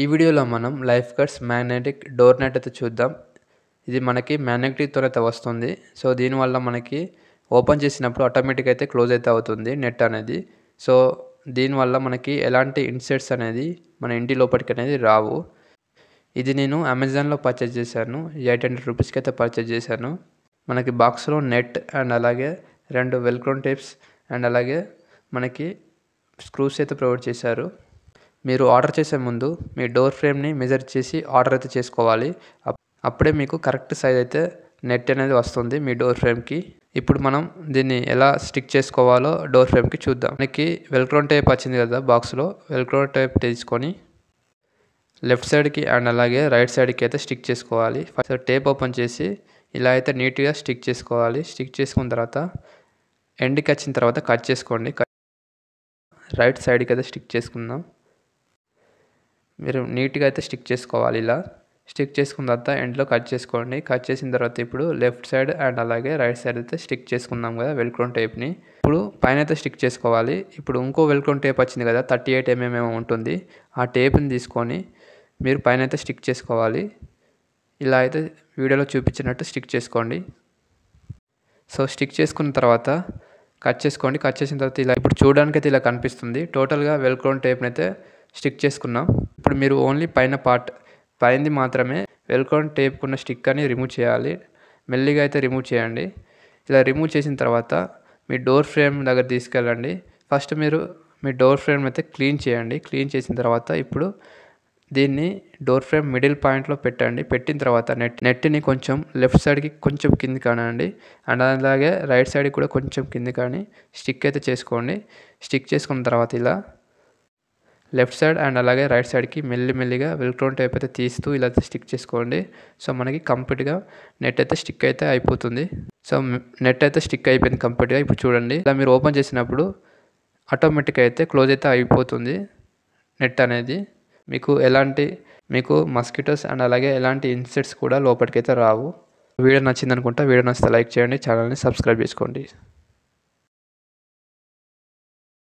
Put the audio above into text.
ఈ వీడియోలో మనం life cuts magnetic door net అయితే చూద్దాం ఇది మనకి మ్యాగ్నెటిక్తో అయితే వస్తుంది సో దీనివల్ల మనకి ఓపెన్ చేసినప్పుడు ఆటోమేటిక్ అయితే క్లోజ్ అయితే అవుతుంది నెట్ అనేది సో దీనివల్ల మనకి ఎలాంటి ఇన్సెట్స్ అనేది మన ఇంటి లోపలికి అనేది రావు ఇది నేను అమెజాన్లో పర్చేజ్ చేశాను ఎయిట్ హండ్రెడ్ రూపీస్కి అయితే పర్చేజ్ చేశాను మనకి బాక్స్లో నెట్ అండ్ అలాగే రెండు వెల్క్రోన్ టేప్స్ అండ్ అలాగే మనకి స్క్రూస్ అయితే ప్రొవైడ్ చేశారు మీరు ఆర్డర్ చేసే ముందు మీ డోర్ ఫ్రేమ్ని మెజర్ చేసి ఆర్డర్ అయితే చేసుకోవాలి అప్పుడే మీకు కరెక్ట్ సైజ్ అయితే నెట్ అనేది వస్తుంది మీ డోర్ ఫ్రేమ్కి ఇప్పుడు మనం దీన్ని ఎలా స్టిక్ చేసుకోవాలో డోర్ ఫ్రేమ్కి చూద్దాం మనకి వెల్క్రోన్ టైప్ వచ్చింది కదా బాక్స్లో వెల్క్రోన్ టైప్ తీసుకొని లెఫ్ట్ సైడ్కి అండ్ అలాగే రైట్ సైడ్కి అయితే స్టిక్ చేసుకోవాలి ఫస్ట్ టేప్ ఓపెన్ చేసి ఇలా అయితే నీట్గా స్టిక్ చేసుకోవాలి స్టిక్ చేసుకున్న తర్వాత ఎండ్కి వచ్చిన తర్వాత కట్ చేసుకోండి రైట్ సైడ్కి అయితే స్టిక్ చేసుకుందాం మీరు నీట్గా అయితే స్టిక్ చేసుకోవాలి ఇలా స్టిక్ చేసుకున్న తర్వాత ఎండ్లో కట్ చేసుకోండి కట్ చేసిన తర్వాత ఇప్పుడు లెఫ్ట్ సైడ్ అండ్ అలాగే రైట్ సైడ్ అయితే స్టిక్ చేసుకున్నాం కదా వెల్క్రోన్ టేప్ని ఇప్పుడు పైన అయితే స్టిక్ చేసుకోవాలి ఇప్పుడు ఇంకో వెల్క్రోన్ టేప్ వచ్చింది కదా థర్టీ ఎయిట్ ఎంఎంఏమో ఉంటుంది ఆ టేప్ని తీసుకొని మీరు పైన అయితే స్టిక్ చేసుకోవాలి ఇలా అయితే వీడియోలో చూపించినట్టు స్టిక్ చేసుకోండి సో స్టిక్ చేసుకున్న తర్వాత కట్ చేసుకోండి కట్ చేసిన తర్వాత ఇలా ఇప్పుడు చూడడానికి అయితే ఇలా కనిపిస్తుంది టోటల్గా వెల్క్రోన్ టేప్ని అయితే స్టిక్ చేసుకున్నాం అప్పుడు మీరు ఓన్లీ పైన పార్ట్ పైనది మాత్రమే వెల్కమ్ టేప్ ఉన్న స్టిక్కర్ని రిమూవ్ చేయాలి మెల్లిగా అయితే రిమూవ్ చేయండి ఇలా రిమూవ్ చేసిన తర్వాత మీ డోర్ ఫ్రేమ్ దగ్గర తీసుకెళ్ళండి ఫస్ట్ మీరు మీ డోర్ ఫ్రేమ్ అయితే క్లీన్ చేయండి క్లీన్ చేసిన తర్వాత ఇప్పుడు దీన్ని డోర్ ఫ్రేమ్ మిడిల్ పాయింట్లో పెట్టండి పెట్టిన తర్వాత నెట్ నెట్ని కొంచెం లెఫ్ట్ సైడ్కి కొంచెం కింది కానండి అండ్ అలాగే రైట్ సైడ్కి కూడా కొంచెం కింది కానీ స్టిక్ అయితే చేసుకోండి స్టిక్ చేసుకున్న తర్వాత ఇలా లెఫ్ట్ సైడ్ అండ్ అలాగే రైట్ సైడ్కి మెల్లిమెల్లిగా వెల్క్రోన్ టైప్ అయితే తీస్తూ ఇలా స్టిక్ చేసుకోండి సో మనకి కంప్లీట్గా నెట్ అయితే స్టిక్ అయితే అయిపోతుంది సో నెట్ అయితే స్టిక్ అయిపోయింది కంప్లీట్గా ఇప్పుడు చూడండి ఇలా మీరు ఓపెన్ చేసినప్పుడు ఆటోమేటిక్గా అయితే క్లోజ్ అయితే అయిపోతుంది నెట్ అనేది మీకు ఎలాంటి మీకు మస్కిటోస్ అండ్ అలాగే ఎలాంటి ఇన్సెట్స్ కూడా లోపలికి అయితే రావు వీడియో నచ్చింది వీడియో నచ్చితే లైక్ చేయండి ఛానల్ని సబ్స్క్రైబ్ చేసుకోండి